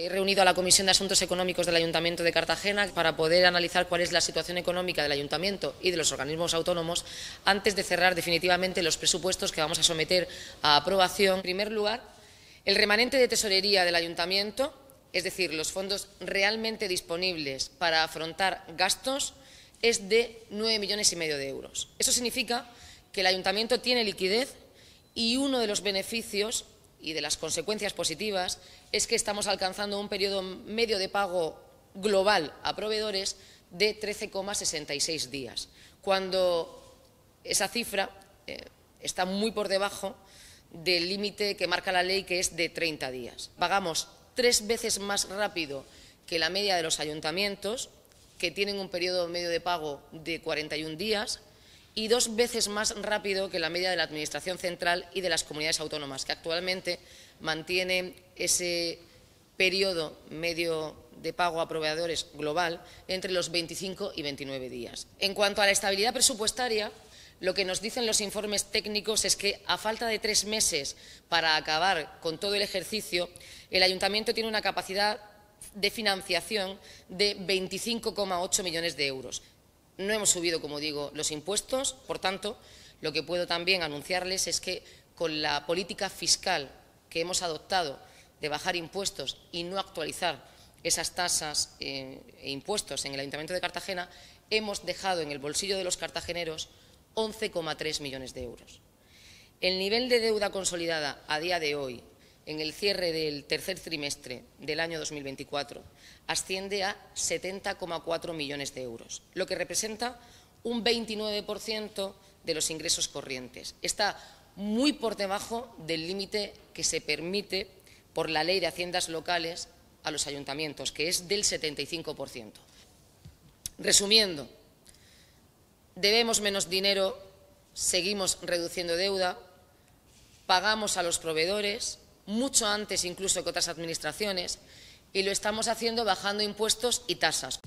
He eh, reunido a la Comisión de Asuntos Económicos del Ayuntamiento de Cartagena para poder analizar cuál es la situación económica del Ayuntamiento y de los organismos autónomos antes de cerrar definitivamente los presupuestos que vamos a someter a aprobación. En primer lugar, el remanente de tesorería del Ayuntamiento, es decir, los fondos realmente disponibles para afrontar gastos, es de nueve millones y medio de euros. Eso significa que el Ayuntamiento tiene liquidez y uno de los beneficios y de las consecuencias positivas es que estamos alcanzando un periodo medio de pago global a proveedores de 13,66 días, cuando esa cifra eh, está muy por debajo del límite que marca la ley, que es de 30 días. Pagamos tres veces más rápido que la media de los ayuntamientos, que tienen un periodo medio de pago de 41 días, y dos veces más rápido que la media de la Administración central y de las comunidades autónomas, que actualmente mantiene ese periodo medio de pago a proveedores global entre los 25 y 29 días. En cuanto a la estabilidad presupuestaria, lo que nos dicen los informes técnicos es que, a falta de tres meses para acabar con todo el ejercicio, el Ayuntamiento tiene una capacidad de financiación de 25,8 millones de euros, no hemos subido, como digo, los impuestos, por tanto, lo que puedo también anunciarles es que con la política fiscal que hemos adoptado de bajar impuestos y no actualizar esas tasas eh, e impuestos en el Ayuntamiento de Cartagena, hemos dejado en el bolsillo de los cartageneros 11,3 millones de euros. El nivel de deuda consolidada a día de hoy en el cierre del tercer trimestre del año 2024 asciende a 70,4 millones de euros, lo que representa un 29% de los ingresos corrientes. Está muy por debajo del límite que se permite por la Ley de Haciendas Locales a los ayuntamientos, que es del 75%. Resumiendo, debemos menos dinero, seguimos reduciendo deuda, pagamos a los proveedores, mucho antes incluso que otras administraciones, y lo estamos haciendo bajando impuestos y tasas.